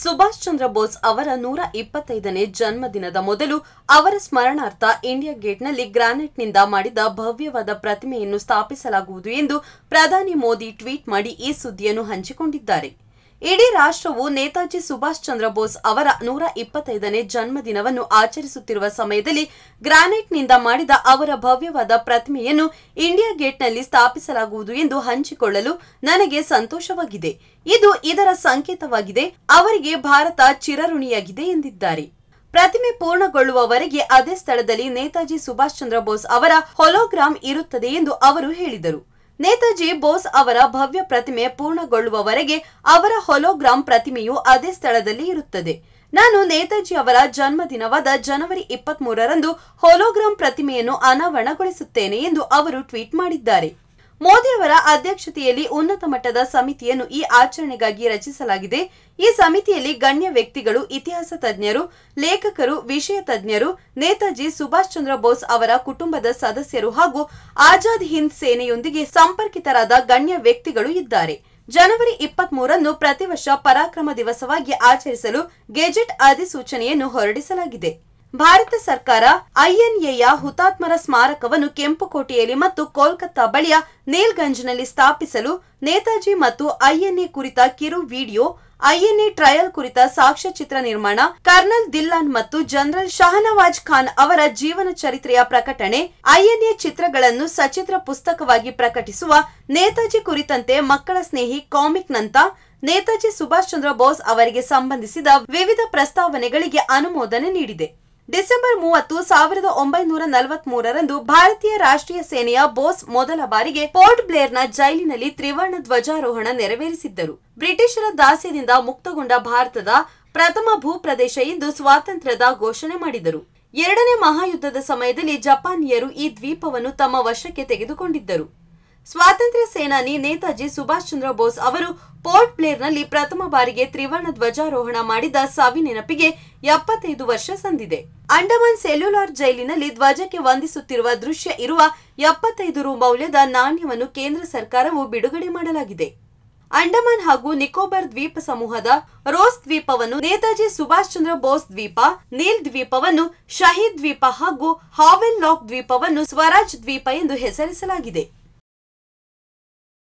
ಸುಭಾಷ್ ಚಂದ್ರ ಬೋಸ್ ಅವರ ನೂರ ಇಪ್ಪತ್ತೈದನೇ ಜನ್ಮದಿನದ ಮೊದಲು ಅವರ ಸ್ಮರಣಾರ್ಥ ಇಂಡಿಯಾ ಗೇಟ್ನಲ್ಲಿ ಗ್ರಾನೈಟ್ನಿಂದ ಮಾಡಿದ ಭವ್ಯವಾದ ಪ್ರತಿಮೆಯನ್ನು ಸ್ಥಾಪಿಸಲಾಗುವುದು ಎಂದು ಪ್ರಧಾನಿ ಮೋದಿ ಟ್ವೀಟ್ ಮಾಡಿ ಈ ಸುದ್ದಿಯನ್ನು ಹಂಚಿಕೊಂಡಿದ್ದಾರೆ ಇಡೀ ರಾಷ್ಟ್ರವು ನೇತಾಜಿ ಸುಭಾಷ್ ಚಂದ್ರ ಬೋಸ್ ಅವರ ನೂರ ಇಪ್ಪತ್ತೈದನೇ ಜನ್ಮದಿನವನ್ನು ಆಚರಿಸುತ್ತಿರುವ ಸಮಯದಲ್ಲಿ ಗ್ರಾನೈಟ್ನಿಂದ ಮಾಡಿದ ಅವರ ಭವ್ಯವಾದ ಪ್ರತಿಮೆಯನ್ನು ಇಂಡಿಯಾ ಗೇಟ್ನಲ್ಲಿ ಸ್ಥಾಪಿಸಲಾಗುವುದು ಎಂದು ಹಂಚಿಕೊಳ್ಳಲು ನನಗೆ ಸಂತೋಷವಾಗಿದೆ ಇದು ಇದರ ಸಂಕೇತವಾಗಿದೆ ಅವರಿಗೆ ಭಾರತ ಚಿರಋಣಿಯಾಗಿದೆ ಎಂದಿದ್ದಾರೆ ಪ್ರತಿಮೆ ಪೂರ್ಣಗೊಳ್ಳುವವರೆಗೆ ಅದೇ ಸ್ಥಳದಲ್ಲಿ ನೇತಾಜಿ ಸುಭಾಷ್ ಚಂದ್ರ ಬೋಸ್ ಅವರ ಹೊಲೋಗ್ರಾಂ ಇರುತ್ತದೆ ಎಂದು ಅವರು ಹೇಳಿದರು ನೇತಾಜಿ ಬೋಸ್ ಅವರ ಭವ್ಯ ಪ್ರತಿಮೆ ಪೂರ್ಣಗೊಳ್ಳುವವರೆಗೆ ಅವರ ಹೊಲೋಗ್ರಾಂ ಪ್ರತಿಮೆಯು ಅದೇ ಸ್ಥಳದಲ್ಲಿ ಇರುತ್ತದೆ ನಾನು ನೇತಾಜಿ ಅವರ ಜನ್ಮದಿನವಾದ ಜನವರಿ ಇಪ್ಪತ್ತ್ ಮೂರರಂದು ಹೊಲೋಗ್ರಾಂ ಪ್ರತಿಮೆಯನ್ನು ಅನಾವರಣಗೊಳಿಸುತ್ತೇನೆ ಎಂದು ಅವರು ಟ್ವೀಟ್ ಮಾಡಿದ್ದಾರೆ ಮೋದಿ ಅವರ ಅಧ್ಯಕ್ಷತೆಯಲ್ಲಿ ಉನ್ನತ ಮಟ್ಟದ ಸಮಿತಿಯನ್ನು ಈ ಆಚರಣೆಗಾಗಿ ರಚಿಸಲಾಗಿದೆ ಈ ಸಮಿತಿಯಲ್ಲಿ ಗಣ್ಯ ವ್ಯಕ್ತಿಗಳು ಇತಿಹಾಸ ತಜ್ಞರು ಲೇಖಕರು ವಿಷಯ ತಜ್ಞರು ನೇತಾಜಿ ಸುಭಾಷ್ ಚಂದ್ರ ಬೋಸ್ ಅವರ ಕುಟುಂಬದ ಸದಸ್ಯರು ಹಾಗೂ ಆಜಾದ್ ಹಿಂದ್ ಸೇನೆಯೊಂದಿಗೆ ಸಂಪರ್ಕಿತರಾದ ಗಣ್ಯ ವ್ಯಕ್ತಿಗಳು ಇದ್ದಾರೆ ಜನವರಿ ಇಪ್ಪತ್ತ್ ಮೂರನ್ನು ಪ್ರತಿ ವರ್ಷ ಪರಾಕ್ರಮ ದಿವಸವಾಗಿ ಆಚರಿಸಲು ಗೆಜೆಟ್ ಅಧಿಸೂಚನೆಯನ್ನು ಹೊರಡಿಸಲಾಗಿದೆ ಭಾರತ ಸರ್ಕಾರ ಐಎನ್ಎಯ ಹುತಾತ್ಮರ ಸ್ಮಾರಕವನ್ನು ಕೆಂಪುಕೋಟೆಯಲ್ಲಿ ಮತ್ತು ಕೋಲ್ಕತ್ತಾ ಬಳಿಯ ನೇಲ್ಗಂಜ್ನಲ್ಲಿ ಸ್ಥಾಪಿಸಲು ನೇತಾಜಿ ಮತ್ತು ಐಎನ್ಎ ಕುರಿತ ಕಿರು ವಿಡಿಯೋ ಐಎನ್ಎ ಟ್ರಯಲ್ ಕುರಿತ ಸಾಕ್ಷ್ಯಚಿತ್ರ ನಿರ್ಮಾಣ ಕರ್ನಲ್ ದಿಲ್ಲಾನ್ ಮತ್ತು ಜನರಲ್ ಶಹನವಾಜ್ ಖಾನ್ ಅವರ ಜೀವನ ಚರಿತ್ರೆಯ ಪ್ರಕಟಣೆ ಐಎನ್ಎ ಚಿತ್ರಗಳನ್ನು ಸಚಿತ್ರ ಪುಸ್ತಕವಾಗಿ ಪ್ರಕಟಿಸುವ ನೇತಾಜಿ ಕುರಿತಂತೆ ಮಕ್ಕಳ ಸ್ನೇಹಿ ಕಾಮಿಕ್ ನಂತ ನೇತಾಜಿ ಸುಭಾಷ್ ಚಂದ್ರ ಬೋಸ್ ಅವರಿಗೆ ಸಂಬಂಧಿಸಿದ ವಿವಿಧ ಪ್ರಸ್ತಾವನೆಗಳಿಗೆ ಅನುಮೋದನೆ ನೀಡಿದೆ ಡಿಸೆಂಬರ್ ಮೂವತ್ತು ಸಾವಿರದ ಒಂಬೈನೂರ ನಲವತ್ ಮೂರರಂದು ಭಾರತೀಯ ರಾಷ್ಟ್ರೀಯ ಸೇನೆಯ ಬೋಸ್ ಮೊದಲ ಬಾರಿಗೆ ಪೋರ್ಟ್ ಬ್ಲೇರ್ನ ಜೈಲಿನಲ್ಲಿ ತ್ರಿವರ್ಣ ಧ್ವಜಾರೋಹಣ ನೆರವೇರಿಸಿದ್ದರು ಬ್ರಿಟಿಷರ ದಾಸ್ಯದಿಂದ ಮುಕ್ತಗೊಂಡ ಭಾರತದ ಪ್ರಥಮ ಭೂಪ್ರದೇಶ ಎಂದು ಸ್ವಾತಂತ್ರ್ಯದ ಘೋಷಣೆ ಮಾಡಿದರು ಎರಡನೇ ಮಹಾಯುದ್ಧದ ಸಮಯದಲ್ಲಿ ಜಪಾನಿಯರು ಈ ದ್ವೀಪವನ್ನು ತಮ್ಮ ವಶಕ್ಕೆ ತೆಗೆದುಕೊಂಡಿದ್ದರು ಸ್ವಾತಂತ್ರ್ಯ ಸೇನಾನಿ ನೇತಾಜಿ ಸುಭಾಷ್ ಚಂದ್ರ ಬೋಸ್ ಅವರು ಪೋರ್ಟ್ ಬ್ಲೇರ್ನಲ್ಲಿ ಪ್ರಥಮ ಬಾರಿಗೆ ತ್ರಿವರ್ಣ ಧ್ವಜಾರೋಹಣ ಮಾಡಿದ ನೆನಪಿಗೆ ಎಪ್ಪತ್ತೈದು ವರ್ಷ ಸಂದಿದೆ ಅಂಡಮಾನ್ ಸೆಲ್ಯುಲಾರ್ ಜೈಲಿನಲ್ಲಿ ಧ್ವಜಕ್ಕೆ ವಂದಿಸುತ್ತಿರುವ ದೃಶ್ಯ ಇರುವ ಎಪ್ಪತ್ತೈದು ರು ಮೌಲ್ಯದ ನಾಣ್ಯವನ್ನು ಕೇಂದ್ರ ಸರ್ಕಾರವು ಬಿಡುಗಡೆ ಮಾಡಲಾಗಿದೆ ಅಂಡಮಾನ್ ಹಾಗೂ ನಿಕೋಬಾರ್ ದ್ವೀಪ ಸಮೂಹದ ರೋಸ್ ದ್ವೀಪವನ್ನು ನೇತಾಜಿ ಸುಭಾಷ್ ಚಂದ್ರ ಬೋಸ್ ದ್ವೀಪ ನೀಲ್ ದ್ವೀಪವನ್ನು ಶಹೀದ್ ದ್ವೀಪ ಹಾಗೂ ಹಾವೆಲ್ ಲಾಕ್ ದ್ವೀಪವನ್ನು ಸ್ವರಾಜ್ ದ್ವೀಪ ಎಂದು ಹೆಸರಿಸಲಾಗಿದೆ